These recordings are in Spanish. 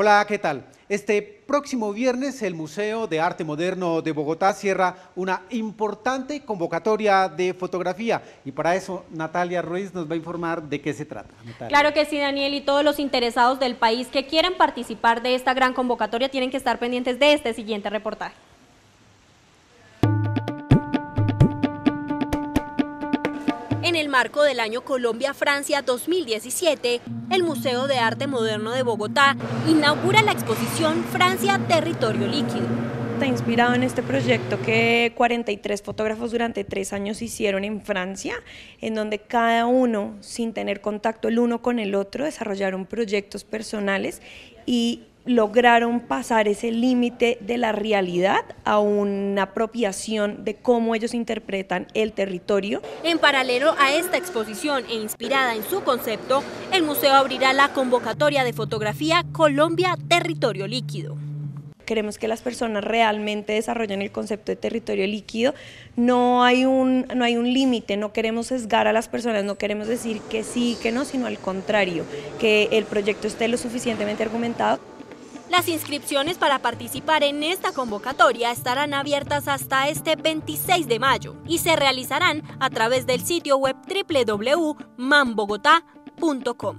Hola, ¿qué tal? Este próximo viernes el Museo de Arte Moderno de Bogotá cierra una importante convocatoria de fotografía y para eso Natalia Ruiz nos va a informar de qué se trata. Claro que sí, Daniel, y todos los interesados del país que quieran participar de esta gran convocatoria tienen que estar pendientes de este siguiente reportaje. En el marco del año Colombia-Francia 2017, el Museo de Arte Moderno de Bogotá inaugura la exposición Francia Territorio Líquido. Está inspirado en este proyecto que 43 fotógrafos durante tres años hicieron en Francia, en donde cada uno, sin tener contacto el uno con el otro, desarrollaron proyectos personales y lograron pasar ese límite de la realidad a una apropiación de cómo ellos interpretan el territorio. En paralelo a esta exposición e inspirada en su concepto, el museo abrirá la convocatoria de fotografía Colombia Territorio Líquido. Queremos que las personas realmente desarrollen el concepto de territorio líquido. No hay un, no hay un límite, no queremos sesgar a las personas, no queremos decir que sí, que no, sino al contrario, que el proyecto esté lo suficientemente argumentado. Las inscripciones para participar en esta convocatoria estarán abiertas hasta este 26 de mayo y se realizarán a través del sitio web www.mambogotá.com.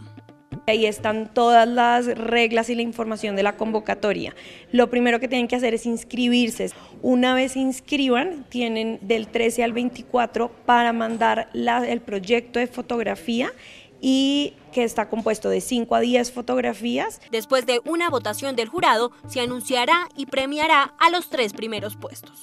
Ahí están todas las reglas y la información de la convocatoria. Lo primero que tienen que hacer es inscribirse. Una vez se inscriban, tienen del 13 al 24 para mandar el proyecto de fotografía y que está compuesto de 5 a 10 fotografías. Después de una votación del jurado, se anunciará y premiará a los tres primeros puestos.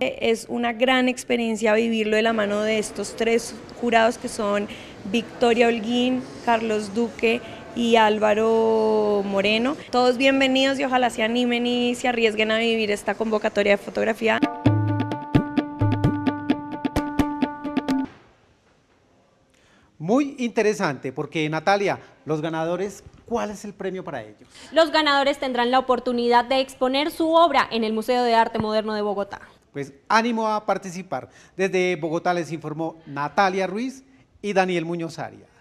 Eh, es una gran experiencia vivirlo de la mano de estos tres jurados que son Victoria Holguín, Carlos Duque y Álvaro Moreno. Todos bienvenidos y ojalá se animen y se arriesguen a vivir esta convocatoria de fotografía. Muy interesante, porque Natalia, los ganadores, ¿cuál es el premio para ellos? Los ganadores tendrán la oportunidad de exponer su obra en el Museo de Arte Moderno de Bogotá. Pues ánimo a participar. Desde Bogotá les informó Natalia Ruiz y Daniel Muñoz Arias.